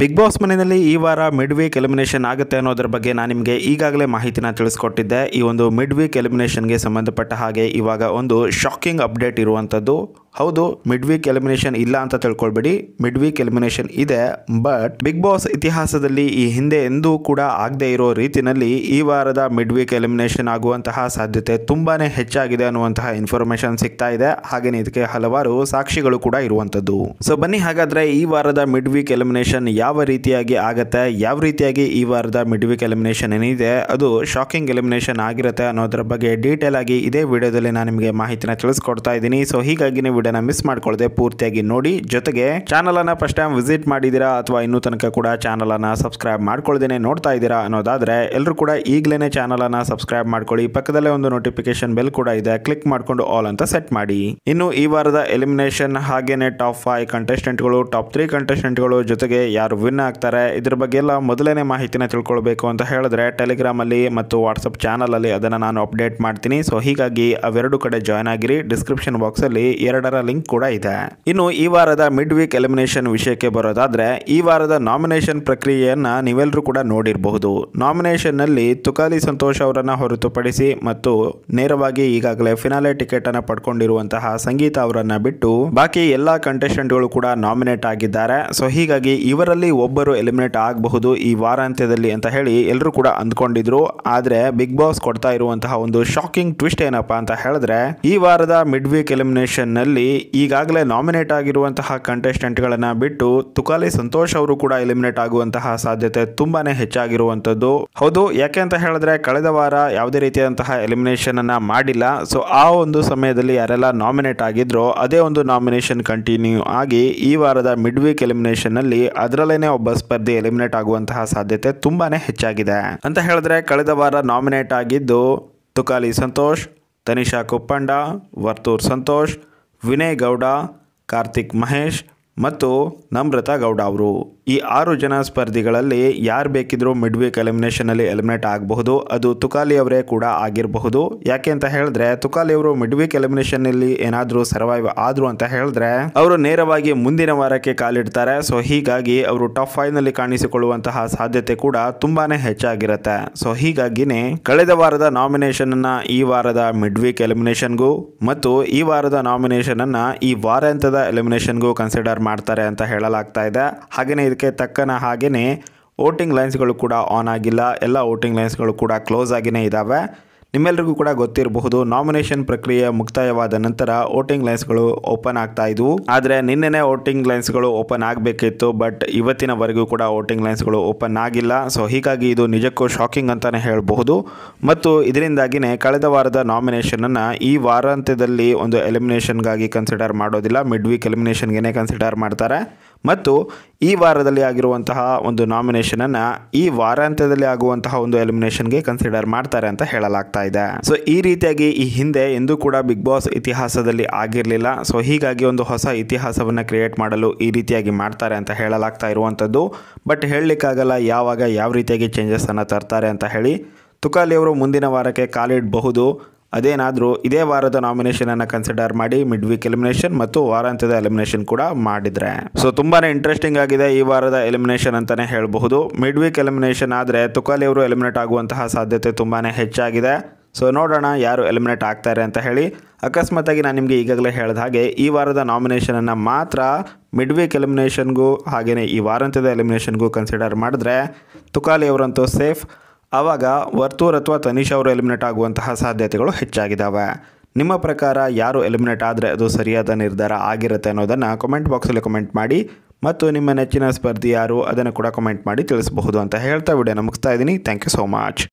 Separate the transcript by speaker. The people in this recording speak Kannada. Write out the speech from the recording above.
Speaker 1: ಬಿಗ್ ಬಾಸ್ ಮನೆಯಲ್ಲಿ ಈ ವಾರ ಮಿಡ್ ವೀಕ್ ಎಲಿಮಿನೇಷನ್ ಆಗುತ್ತೆ ಅನ್ನೋದ್ರ ಬಗ್ಗೆ ನಾನು ನಿಮಗೆ ಈಗಾಗಲೇ ಮಾಹಿತಿನ ತಿಳಿಸ್ಕೊಟ್ಟಿದ್ದೆ ಈ ಒಂದು ಮಿಡ್ ವೀಕ್ ಎಲಿಮಿನೇಷನ್ಗೆ ಸಂಬಂಧಪಟ್ಟ ಹಾಗೆ ಇವಾಗ ಒಂದು ಶಾಕಿಂಗ್ ಅಪ್ಡೇಟ್ ಇರುವಂಥದ್ದು ಹೌದು ಮಿಡ್ ವೀಕ್ ಎಲಿಮಿನೇಷನ್ ಇಲ್ಲ ಅಂತ ತಿಳ್ಕೊಳ್ಬೇಡಿ ಮಿಡ್ ವೀಕ್ ಎಲಿಮಿನೇಷನ್ ಇದೆ ಬಟ್ ಬಿಗ್ ಬಾಸ್ ಇತಿಹಾಸದಲ್ಲಿ ಈ ಹಿಂದೆ ಎಂದೂ ಕೂಡ ಆಗದೆ ಇರೋ ರೀತಿಯಲ್ಲಿ ಈ ವಾರದ ಮಿಡ್ ವೀಕ್ ಎಲಿಮಿನೇಷನ್ ಆಗುವಂತಹ ಸಾಧ್ಯತೆ ತುಂಬಾನೇ ಹೆಚ್ಚಾಗಿದೆ ಅನ್ನುವಂತಹ ಇನ್ಫಾರ್ಮೇಶನ್ ಸಿಗ್ತಾ ಇದೆ ಹಾಗೆಯೇ ಇದಕ್ಕೆ ಹಲವಾರು ಸಾಕ್ಷಿಗಳು ಕೂಡ ಇರುವಂಥದ್ದು ಸೊ ಬನ್ನಿ ಹಾಗಾದರೆ ಈ ವಾರದ ಮಿಡ್ ವೀಕ್ ಎಲಿಮಿನೇಷನ್ ಯಾವ ರೀತಿಯಾಗಿ ಆಗುತ್ತೆ ಯಾವ ರೀತಿಯಾಗಿ ಈ ವಾರದ ಮಿಡ್ ವೀಕ್ ಎಲಿಮಿನೇಷನ್ ಏನಿದೆ ಅದು ಶಾಕಿಂಗ್ ಎಲಿಮಿನೇಷನ್ ಆಗಿರುತ್ತೆ ಅನ್ನೋದ್ರ ಬಗ್ಗೆ ಡೀಟೇಲ್ ಆಗಿ ಇದೇ ವಿಡಿಯೋದಲ್ಲಿ ನಾನು ನಿಮಗೆ ಮಾಹಿತಿನ ತಿಳಿಸ್ಕೊಡ್ತಾ ಇದ್ದೀನಿ ಸೊ ಹೀಗಾಗಿ ನೀವು ವಿಡಿಯೋನ ಮಿಸ್ ಮಾಡ್ಕೊಳ್ಳದೆ ಪೂರ್ತಿಯಾಗಿ ನೋಡಿ ಜೊತೆಗೆ ಚಾನಲ್ ಅನ್ನ ಫಸ್ಟ್ ಟೈಮ್ ವಿಸಿಟ್ ಮಾಡಿದ್ದೀರಾ ಅಥವಾ ಇನ್ನೂ ತನಕ ಕೂಡ ಚಾನಲ್ ಅನ್ನ ಸಬ್ಸ್ಕ್ರೈಬ್ ಮಾಡ್ಕೊಳ್ದೇನೆ ನೋಡ್ತಾ ಇದ್ದೀರಾ ಅನ್ನೋದಾದ್ರೆ ಎಲ್ಲರೂ ಕೂಡ ಈಗಲೇ ಚಾನಲ್ ಅನ್ನ ಸಬ್ಸ್ಕ್ರೈಬ್ ಮಾಡ್ಕೊಳ್ಳಿ ಪಕ್ಕದಲ್ಲೇ ಒಂದು ನೋಟಿಫಿಕೇಶನ್ ಬೆಲ್ ಕೂಡ ಇದೆ ಕ್ಲಿಕ್ ಮಾಡ್ಕೊಂಡು ಆಲ್ ಅಂತ ಸೆಟ್ ಮಾಡಿ ಇನ್ನು ಈ ವಾರದ ಎಲಿಮಿನೇಷನ್ ಹಾಗೇನೆ ಟಾಪ್ ಫೈವ್ ಗಳು ಟಾಪ್ ತ್ರೀ ಕಂಟೆಸ್ಟೆಂಟ್ಗಳು ಜೊತೆಗೆ ಯಾರು ಯಾರು ವಿನ್ ಆಗ್ತಾರೆ ಇದ್ರ ಬಗ್ಗೆ ಎಲ್ಲ ಮೊದಲನೇ ಮಾಹಿತಿನ ತಿಳ್ಕೊಳ್ಬೇಕು ಅಂತ ಹೇಳಿದ್ರೆ ಟೆಲಿಗ್ರಾಮ್ ಅಲ್ಲಿ ಮತ್ತು ವಾಟ್ಸಪ್ ಅಲ್ಲಿ ಅದನ್ನ ನಾನು ಅಪ್ಡೇಟ್ ಮಾಡ್ತೀನಿ ಸೊ ಹೀಗಾಗಿ ಅವೆರಡು ಕಡೆ ಜಾಯ್ನ್ ಆಗಿರಿ ಡಿಸ್ಕ್ರಿಪ್ಷನ್ ಬಾಕ್ಸ್ ಅಲ್ಲಿ ಎರಡರ ಲಿಂಕ್ ಕೂಡ ಇದೆ ಇನ್ನು ಈ ವಾರದ ಮಿಡ್ ವೀಕ್ ಎಲಿಮಿನೇಷನ್ ವಿಷಯಕ್ಕೆ ಬರೋದಾದ್ರೆ ಈ ವಾರದ ನಾಮಿನೇಷನ್ ಪ್ರಕ್ರಿಯೆಯನ್ನ ನೀವೆಲ್ಲರೂ ಕೂಡ ನೋಡಿರಬಹುದು ನಲ್ಲಿ ತುಕಾಲಿ ಸಂತೋಷ್ ಅವರನ್ನ ಹೊರತುಪಡಿಸಿ ಮತ್ತು ನೇರವಾಗಿ ಈಗಾಗಲೇ ಫಿನಾಲೆ ಟಿಕೆಟ್ ಅನ್ನ ಪಡ್ಕೊಂಡಿರುವಂತಹ ಸಂಗೀತ ಅವರನ್ನ ಬಿಟ್ಟು ಬಾಕಿ ಎಲ್ಲ ಗಳು ಕೂಡ ನಾಮಿನೇಟ್ ಆಗಿದ್ದಾರೆ ಸೊ ಹೀಗಾಗಿ ಇವರಲ್ಲಿ ಒಬ್ಬರು ಎಲಿಮಿನೇಟ್ ಆಗಬಹುದು ಈ ವಾರಾಂತ್ಯದಲ್ಲಿ ಅಂತ ಹೇಳಿ ಎಲ್ಲರೂ ಕೂಡ ಅಂದ್ಕೊಂಡಿದ್ರು ಆದರೆ ಬಿಗ್ ಬಾಸ್ ಕೊಡ್ತಾ ಇರುವಂತಹ ಒಂದು ಶಾಕಿಂಗ್ ಟ್ವಿಸ್ಟ್ ಏನಪ್ಪಾ ಅಂತ ಹೇಳಿದ್ರೆ ಈ ವಾರದ ಮಿಡ್ ವೀಕ್ ಎಲಿಮಿನೇಷನ್ ನಲ್ಲಿ ಈಗಾಗಲೇ ನಾಮಿನೇಟ್ ಆಗಿರುವಂತಹ ಕಂಟೆಸ್ಟೆಂಟ್ ಗಳನ್ನ ಬಿಟ್ಟು ತುಕಾಲಿ ಸಂತೋಷ್ ಅವರು ಕೂಡ ಎಲಿಮಿನೇಟ್ ಆಗುವಂತಹ ಸಾಧ್ಯತೆ ತುಂಬಾನೇ ಹೆಚ್ಚಾಗಿರುವಂತದ್ದು ಹೌದು ಯಾಕೆ ಅಂತ ಹೇಳಿದ್ರೆ ಕಳೆದ ವಾರ ಯಾವುದೇ ರೀತಿಯಾದಂತಹ ಎಲಿಮಿನೇಷನ್ ಅನ್ನ ಮಾಡಿಲ್ಲ ಸೊ ಆ ಒಂದು ಸಮಯದಲ್ಲಿ ಯಾರೆಲ್ಲ ನಾಮಿನೇಟ್ ಆಗಿದ್ರೋ ಅದೇ ಒಂದು ನಾಮಿನೇಷನ್ ಕಂಟಿನ್ಯೂ ಆಗಿ ಈ ವಾರದ ಮಿಡ್ ವೀಕ್ ಎಲಿಮಿನೇಷನ್ ನಲ್ಲಿ ಅದರಲ್ಲಿ ಫೈನಲಲ್ಲೇ ಒಬ್ಬ ಸ್ಪರ್ಧಿ ಎಲಿಮಿನೇಟ್ ಆಗುವಂತಹ ಸಾಧ್ಯತೆ ತುಂಬಾನೇ ಹೆಚ್ಚಾಗಿದೆ ಅಂತ ಹೇಳಿದ್ರೆ ಕಳೆದ ವಾರ ನಾಮಿನೇಟ್ ಆಗಿದ್ದು ತುಕಾಲಿ ಸಂತೋಷ್ ತನಿಷಾ ಕುಪ್ಪಂಡ ವರ್ತೂರ್ ಸಂತೋಷ್ ವಿನಯ್ ಗೌಡ ಕಾರ್ತಿಕ್ ಮಹೇಶ್ ಮತ್ತು ನಮ್ರತಾ ಗೌಡ ಅವರು ಈ ಆರು ಜನ ಸ್ಪರ್ಧಿಗಳಲ್ಲಿ ಯಾರು ಬೇಕಿದ್ರೂ ಮಿಡ್ ವೀಕ್ ಎಲಿಮಿನೇಷನಲ್ಲಿ ಎಲಿಮಿನೇಟ್ ಆಗಬಹುದು ಅದು ತುಕಾಲಿ ಅವರೇ ಕೂಡ ಆಗಿರಬಹುದು ಯಾಕೆ ಅಂತ ಹೇಳಿದ್ರೆ ತುಕಾಲಿ ಅವರು ಮಿಡ್ ವೀಕ್ ಎಲಿಮಿನೇಷನ್ನಲ್ಲಿ ಏನಾದರೂ ಸರ್ವೈವ್ ಆದ್ರು ಅಂತ ಹೇಳಿದ್ರೆ ಅವರು ನೇರವಾಗಿ ಮುಂದಿನ ವಾರಕ್ಕೆ ಕಾಲಿಡ್ತಾರೆ ಸೊ ಹೀಗಾಗಿ ಅವರು ಟಾಪ್ ನಲ್ಲಿ ಕಾಣಿಸಿಕೊಳ್ಳುವಂತಹ ಸಾಧ್ಯತೆ ಕೂಡ ತುಂಬಾನೇ ಹೆಚ್ಚಾಗಿರುತ್ತೆ ಸೊ ಹೀಗಾಗಿನೇ ಕಳೆದ ವಾರದ ಅನ್ನ ಈ ವಾರದ ಮಿಡ್ ವೀಕ್ ಎಲಿಮಿನೇಷನ್ಗೂ ಮತ್ತು ಈ ವಾರದ ಅನ್ನ ಈ ವಾರಾಂತ್ಯದ ಎಲಿಮಿನೇಷನ್ಗೂ ಕನ್ಸಿಡರ್ ಮಾಡ್ತಾರೆ ಅಂತ ಹೇಳಲಾಗ್ತಾ ಇದೆ ಹಾಗೆಯೇ ಇದಕ್ಕೆ ತಕ್ಕನ ಹಾಗೆಯೇ ವೋಟಿಂಗ್ ಲೈನ್ಸ್ಗಳು ಕೂಡ ಆನ್ ಆಗಿಲ್ಲ ಎಲ್ಲ ವೋಟಿಂಗ್ ಲೈನ್ಸ್ಗಳು ಕೂಡ ಕ್ಲೋಸ್ ಆಗಿಯೇ ಇದ್ದಾವೆ ನಿಮ್ಮೆಲ್ಲರಿಗೂ ಕೂಡ ಗೊತ್ತಿರಬಹುದು ನಾಮಿನೇಷನ್ ಪ್ರಕ್ರಿಯೆ ಮುಕ್ತಾಯವಾದ ನಂತರ ವೋಟಿಂಗ್ ಲೈನ್ಸ್ಗಳು ಓಪನ್ ಆಗ್ತಾ ಇದ್ವು ಆದರೆ ನಿನ್ನೆನೇ ವೋಟಿಂಗ್ ಲೈನ್ಸ್ಗಳು ಓಪನ್ ಆಗಬೇಕಿತ್ತು ಬಟ್ ಇವತ್ತಿನವರೆಗೂ ಕೂಡ ವೋಟಿಂಗ್ ಲೈನ್ಸ್ಗಳು ಓಪನ್ ಆಗಿಲ್ಲ ಸೊ ಹೀಗಾಗಿ ಇದು ನಿಜಕ್ಕೂ ಶಾಕಿಂಗ್ ಅಂತಲೇ ಹೇಳಬಹುದು ಮತ್ತು ಇದರಿಂದಾಗಿಯೇ ಕಳೆದ ವಾರದ ನಾಮಿನೇಷನನ್ನು ಈ ವಾರಾಂತ್ಯದಲ್ಲಿ ಒಂದು ಎಲಿಮಿನೇಷನ್ಗಾಗಿ ಕನ್ಸಿಡರ್ ಮಾಡೋದಿಲ್ಲ ಮಿಡ್ ವೀಕ್ ಎಲಿಮಿನೇಷನ್ಗೆ ಕನ್ಸಿಡರ್ ಮಾಡ್ತಾರೆ ಮತ್ತು ಈ ವಾರದಲ್ಲಿ ಆಗಿರುವಂತಹ ಒಂದು ನಾಮಿನೇಷನನ್ನು ಈ ವಾರಾಂತ್ಯದಲ್ಲಿ ಆಗುವಂತಹ ಒಂದು ಎಲಿಮಿನೇಷನ್ಗೆ ಕನ್ಸಿಡರ್ ಮಾಡ್ತಾರೆ ಅಂತ ಹೇಳಲಾಗ್ತಾ ಇದೆ ಸೊ ಈ ರೀತಿಯಾಗಿ ಈ ಹಿಂದೆ ಎಂದೂ ಕೂಡ ಬಿಗ್ ಬಾಸ್ ಇತಿಹಾಸದಲ್ಲಿ ಆಗಿರಲಿಲ್ಲ ಸೊ ಹೀಗಾಗಿ ಒಂದು ಹೊಸ ಇತಿಹಾಸವನ್ನು ಕ್ರಿಯೇಟ್ ಮಾಡಲು ಈ ರೀತಿಯಾಗಿ ಮಾಡ್ತಾರೆ ಅಂತ ಹೇಳಲಾಗ್ತಾ ಇರುವಂಥದ್ದು ಬಟ್ ಹೇಳಲಿಕ್ಕಾಗಲ್ಲ ಯಾವಾಗ ಯಾವ ರೀತಿಯಾಗಿ ಅನ್ನು ತರ್ತಾರೆ ಅಂತ ಹೇಳಿ ತುಕಾಲಿಯವರು ಮುಂದಿನ ವಾರಕ್ಕೆ ಕಾಲಿಡಬಹುದು ಅದೇನಾದರೂ ಇದೇ ವಾರದ ನಾಮಿನೇಷನನ್ನು ಕನ್ಸಿಡರ್ ಮಾಡಿ ಮಿಡ್ ವೀಕ್ ಎಲಿಮಿನೇಷನ್ ಮತ್ತು ವಾರಾಂತ್ಯದ ಎಲಿಮಿನೇಷನ್ ಕೂಡ ಮಾಡಿದರೆ ಸೊ ತುಂಬಾ ಇಂಟ್ರೆಸ್ಟಿಂಗ್ ಆಗಿದೆ ಈ ವಾರದ ಎಲಿಮಿನೇಷನ್ ಅಂತಲೇ ಹೇಳಬಹುದು ಮಿಡ್ ವೀಕ್ ಎಲಿಮಿನೇಷನ್ ಆದರೆ ತುಕಾಲಿ ಅವರು ಎಲಿಮಿನೇಟ್ ಆಗುವಂತಹ ಸಾಧ್ಯತೆ ತುಂಬಾ ಹೆಚ್ಚಾಗಿದೆ ಸೊ ನೋಡೋಣ ಯಾರು ಎಲಿಮಿನೇಟ್ ಆಗ್ತಾರೆ ಅಂತ ಹೇಳಿ ಅಕಸ್ಮಾತಾಗಿ ನಾನು ನಿಮಗೆ ಈಗಾಗಲೇ ಹೇಳಿದ ಹಾಗೆ ಈ ವಾರದ ನಾಮಿನೇಷನನ್ನು ಮಾತ್ರ ಮಿಡ್ ವೀಕ್ ಎಲಿಮಿನೇಷನ್ಗೂ ಹಾಗೆಯೇ ಈ ವಾರಾಂತ್ಯದ ಎಲಿಮಿನೇಷನ್ಗೂ ಕನ್ಸಿಡರ್ ಮಾಡಿದ್ರೆ ತುಕಾಲಿ ಅವರಂತೂ ಸೇಫ್ ಆವಾಗ ವರ್ತೂರ್ ಅಥವಾ ತನೀಶ್ ಅವರು ಎಲಿಮಿನೇಟ್ ಆಗುವಂತಹ ಸಾಧ್ಯತೆಗಳು ಹೆಚ್ಚಾಗಿದ್ದಾವೆ ನಿಮ್ಮ ಪ್ರಕಾರ ಯಾರು ಎಲಿಮಿನೇಟ್ ಆದರೆ ಅದು ಸರಿಯಾದ ನಿರ್ಧಾರ ಆಗಿರುತ್ತೆ ಅನ್ನೋದನ್ನು ಕಮೆಂಟ್ ಬಾಕ್ಸಲ್ಲಿ ಕಮೆಂಟ್ ಮಾಡಿ ಮತ್ತು ನಿಮ್ಮ ನೆಚ್ಚಿನ ಸ್ಪರ್ಧಿ ಯಾರು ಅದನ್ನು ಕೂಡ ಕಮೆಂಟ್ ಮಾಡಿ ತಿಳಿಸಬಹುದು ಅಂತ ಹೇಳ್ತಾ ವಿಡಿಯೋ ಮುಗಿಸ್ತಾ ಇದ್ದೀನಿ ಥ್ಯಾಂಕ್ ಯು ಸೋ ಮಚ್